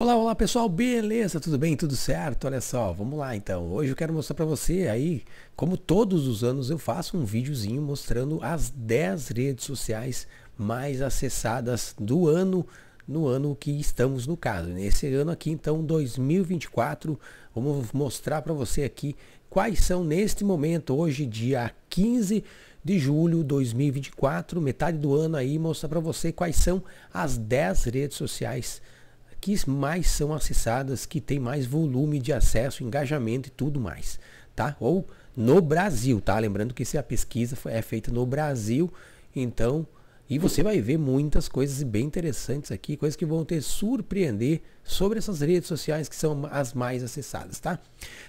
Olá, olá pessoal, beleza? Tudo bem? Tudo certo? Olha só, vamos lá então. Hoje eu quero mostrar para você aí, como todos os anos eu faço um videozinho mostrando as 10 redes sociais mais acessadas do ano, no ano que estamos no caso. Nesse né? ano aqui, então, 2024, vamos mostrar para você aqui quais são neste momento, hoje dia 15 de julho de 2024, metade do ano aí, mostrar para você quais são as 10 redes sociais mais que mais são acessadas, que tem mais volume de acesso, engajamento e tudo mais, tá? Ou no Brasil, tá? Lembrando que se a pesquisa é feita no Brasil, então e você vai ver muitas coisas bem interessantes aqui, coisas que vão te surpreender sobre essas redes sociais que são as mais acessadas, tá?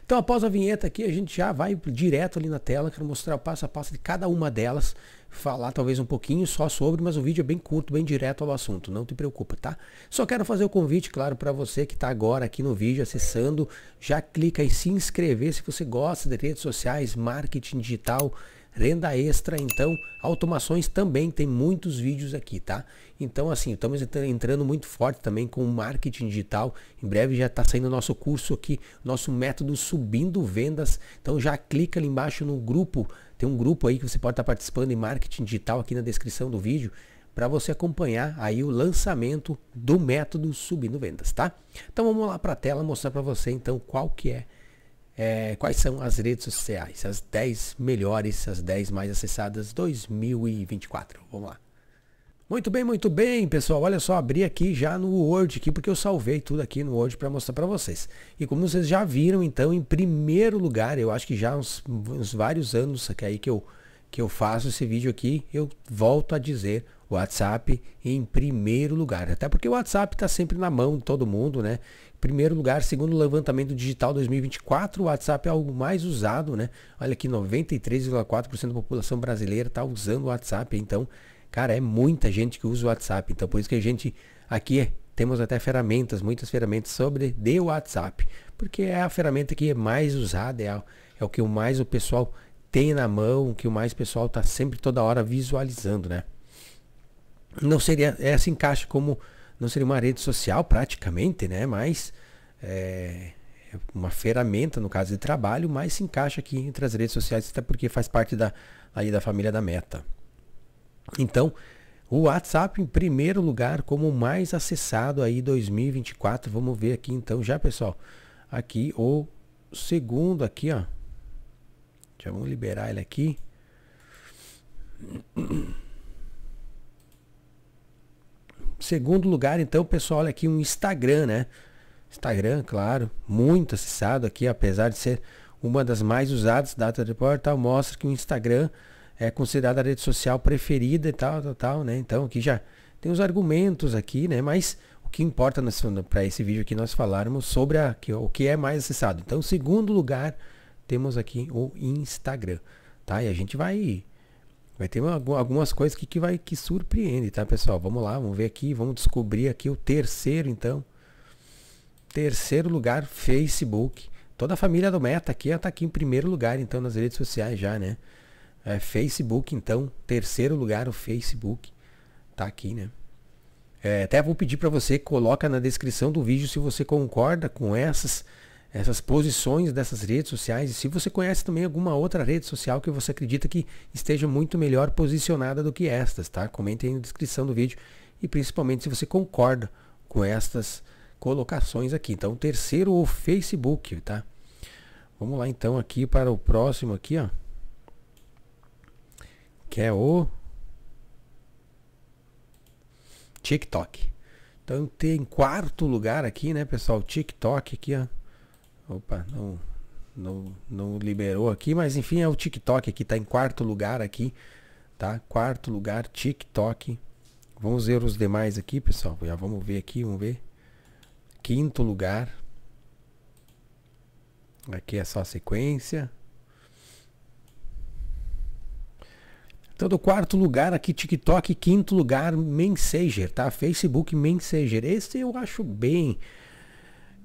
Então, após a vinheta aqui, a gente já vai direto ali na tela, quero mostrar o passo a passo de cada uma delas, falar talvez um pouquinho só sobre, mas o vídeo é bem curto, bem direto ao assunto, não te preocupa, tá? Só quero fazer o convite, claro, para você que está agora aqui no vídeo acessando, já clica em se inscrever se você gosta de redes sociais, marketing digital, Renda extra, então, automações também tem muitos vídeos aqui, tá? Então, assim, estamos entrando muito forte também com marketing digital. Em breve já está saindo nosso curso aqui, nosso método subindo vendas. Então já clica ali embaixo no grupo. Tem um grupo aí que você pode estar tá participando em marketing digital aqui na descrição do vídeo para você acompanhar aí o lançamento do método subindo vendas, tá? Então vamos lá para a tela mostrar para você então qual que é é, quais são as redes sociais? As 10 melhores, as 10 mais acessadas 2024. Vamos lá. Muito bem, muito bem, pessoal. Olha só, abri aqui já no Word aqui, porque eu salvei tudo aqui no Word para mostrar para vocês. E como vocês já viram, então, em primeiro lugar, eu acho que já uns, uns vários anos que aí que eu, que eu faço esse vídeo aqui, eu volto a dizer WhatsApp em primeiro lugar. Até porque o WhatsApp está sempre na mão de todo mundo, né? Primeiro lugar, segundo o levantamento digital 2024, o WhatsApp é algo mais usado, né? Olha aqui, 93,4% da população brasileira está usando o WhatsApp. Então, cara, é muita gente que usa o WhatsApp. Então, por isso que a gente aqui é, temos até ferramentas, muitas ferramentas sobre de WhatsApp, porque é a ferramenta que é mais usada, é, a, é o que mais o pessoal tem na mão, o que o mais pessoal está sempre toda hora visualizando, né? não seria, é, essa encaixa como, não seria uma rede social praticamente, né? Mas é, é, uma ferramenta, no caso de trabalho, mas se encaixa aqui entre as redes sociais, até porque faz parte da, aí da família da meta. Então, o WhatsApp em primeiro lugar como mais acessado aí 2024. Vamos ver aqui então já, pessoal. Aqui o segundo aqui, ó. Já vamos liberar ele aqui. Segundo lugar, então, pessoal, olha aqui um Instagram, né? Instagram, claro, muito acessado aqui, apesar de ser uma das mais usadas, Data Report, tal, mostra que o Instagram é considerada a rede social preferida e tal, tal, tal, né? Então aqui já tem os argumentos aqui, né? Mas o que importa para esse vídeo aqui nós falarmos sobre a, que, o que é mais acessado. Então, segundo lugar, temos aqui o Instagram, tá? E a gente vai Vai ter uma, algumas coisas que, que vai que surpreende, tá, pessoal? Vamos lá, vamos ver aqui, vamos descobrir aqui o terceiro, então. Terceiro lugar, Facebook. Toda a família do Meta aqui, está aqui em primeiro lugar, então, nas redes sociais já, né? É, Facebook, então, terceiro lugar, o Facebook. Tá aqui, né? É, até vou pedir para você, coloca na descrição do vídeo se você concorda com essas essas posições dessas redes sociais. E se você conhece também alguma outra rede social que você acredita que esteja muito melhor posicionada do que estas, tá? Comente aí na descrição do vídeo e principalmente se você concorda com estas colocações aqui. Então, terceiro o Facebook, tá? Vamos lá então aqui para o próximo aqui, ó. Que é o TikTok. Então tem quarto lugar aqui, né, pessoal? TikTok aqui, ó. Opa, não, não, não liberou aqui, mas enfim, é o TikTok aqui, tá em quarto lugar aqui, tá? Quarto lugar, TikTok. Vamos ver os demais aqui, pessoal. Já vamos ver aqui, vamos ver. Quinto lugar. Aqui é só a sequência. Então, do quarto lugar aqui, TikTok. Quinto lugar, Messenger, tá? Facebook Messenger. Esse eu acho bem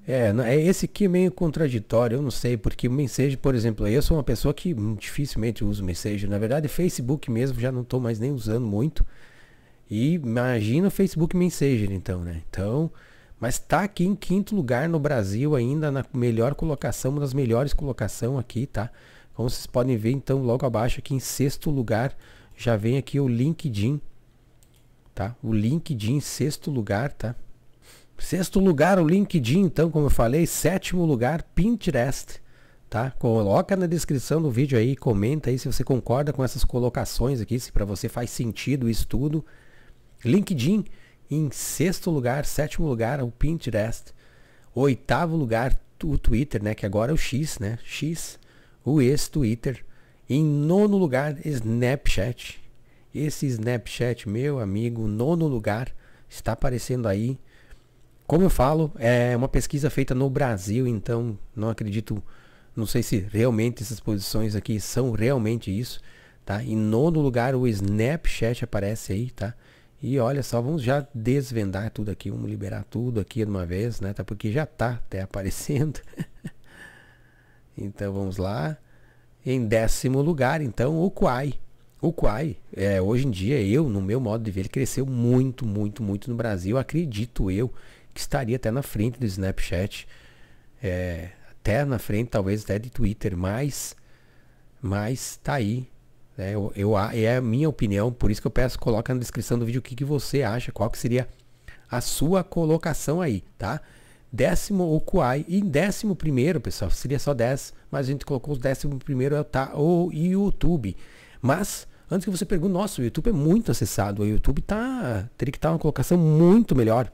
é, é esse aqui meio contraditório, eu não sei, porque o Message, por exemplo, eu sou uma pessoa que dificilmente uso Messenger. na verdade Facebook mesmo já não estou mais nem usando muito, e imagina o Facebook Messenger então, né? Então, mas tá aqui em quinto lugar no Brasil ainda, na melhor colocação, uma das melhores colocação aqui, tá? Como vocês podem ver, então, logo abaixo aqui em sexto lugar, já vem aqui o LinkedIn, tá? O LinkedIn em sexto lugar, tá? Sexto lugar, o LinkedIn, então, como eu falei. Sétimo lugar, Pinterest. Tá? Coloca na descrição do vídeo aí, comenta aí se você concorda com essas colocações aqui, se para você faz sentido isso tudo. LinkedIn em sexto lugar, sétimo lugar, o Pinterest. Oitavo lugar, o Twitter, né? Que agora é o X, né? X, o ex-Twitter. Em nono lugar, Snapchat. Esse Snapchat, meu amigo, nono lugar, está aparecendo aí como eu falo, é uma pesquisa feita no Brasil, então não acredito, não sei se realmente essas posições aqui são realmente isso, tá? Em nono lugar o Snapchat aparece aí, tá? E olha só, vamos já desvendar tudo aqui, vamos liberar tudo aqui de uma vez, né? Tá porque já tá até aparecendo. então vamos lá. Em décimo lugar, então, o Quai. O Quai, é, hoje em dia, eu, no meu modo de ver, ele cresceu muito, muito, muito no Brasil, acredito eu que estaria até na frente do Snapchat, é, até na frente talvez até de Twitter, mas, mas tá aí. Né? Eu, eu, é a minha opinião, por isso que eu peço, coloca na descrição do vídeo o que, que você acha, qual que seria a sua colocação aí, tá? Décimo o Kuai e décimo primeiro, pessoal, seria só 10, mas a gente colocou o décimo primeiro tá, o YouTube. Mas, antes que você pergunte, nossa, o YouTube é muito acessado, o YouTube tá, teria que estar tá uma colocação muito melhor.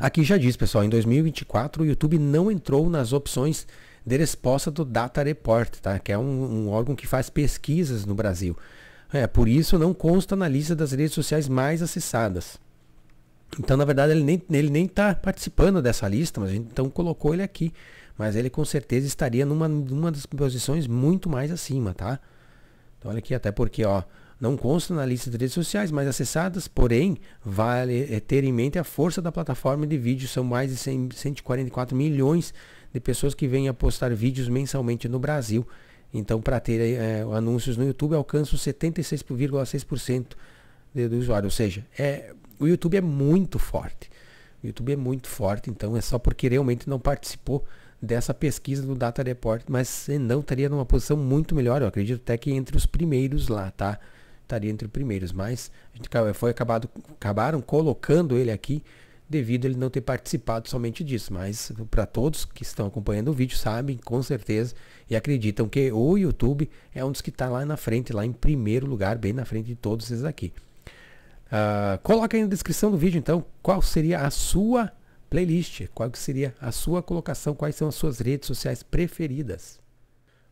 Aqui já diz, pessoal, em 2024 o YouTube não entrou nas opções de resposta do Data Report, tá? que é um, um órgão que faz pesquisas no Brasil. É, por isso não consta na lista das redes sociais mais acessadas. Então, na verdade, ele nem ele nem está participando dessa lista, mas a gente então colocou ele aqui. Mas ele com certeza estaria numa, numa das posições muito mais acima, tá? Então, olha aqui, até porque, ó, não consta na lista de redes sociais mais acessadas, porém, vale eh, ter em mente a força da plataforma de vídeo. São mais de 100, 144 milhões de pessoas que vêm a postar vídeos mensalmente no Brasil. Então, para ter é, anúncios no YouTube, alcança 76,6% do usuário. Ou seja, é, o YouTube é muito forte. O YouTube é muito forte, então é só porque realmente não participou dessa pesquisa do Data Report, mas não estaria numa posição muito melhor. Eu acredito até que entre os primeiros lá, tá? estaria entre os primeiros, mas a gente foi acabado, acabaram colocando ele aqui devido a ele não ter participado somente disso, mas para todos que estão acompanhando o vídeo sabem com certeza e acreditam que o YouTube é um dos que está lá na frente, lá em primeiro lugar, bem na frente de todos esses aqui. Uh, coloca aí na descrição do vídeo então qual seria a sua playlist, qual seria a sua colocação, quais são as suas redes sociais preferidas.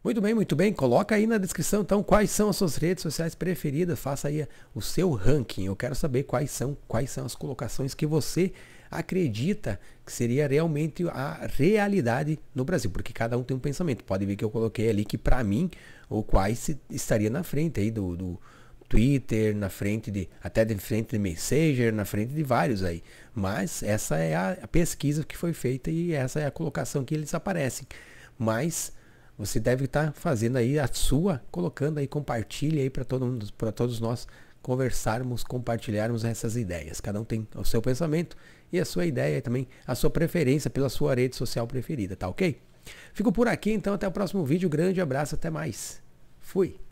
Muito bem, muito bem. Coloca aí na descrição então quais são as suas redes sociais preferidas. Faça aí o seu ranking. Eu quero saber quais são, quais são as colocações que você acredita que seria realmente a realidade no Brasil, porque cada um tem um pensamento. Pode ver que eu coloquei ali que para mim o quais estaria na frente aí do, do Twitter, na frente de até de frente de Messenger, na frente de vários aí. Mas essa é a pesquisa que foi feita e essa é a colocação que eles aparecem. Mas você deve estar tá fazendo aí a sua, colocando aí, compartilha aí para todo para todos nós conversarmos, compartilharmos essas ideias. Cada um tem o seu pensamento e a sua ideia e também a sua preferência pela sua rede social preferida, tá ok? Fico por aqui, então até o próximo vídeo. Grande abraço, até mais. Fui.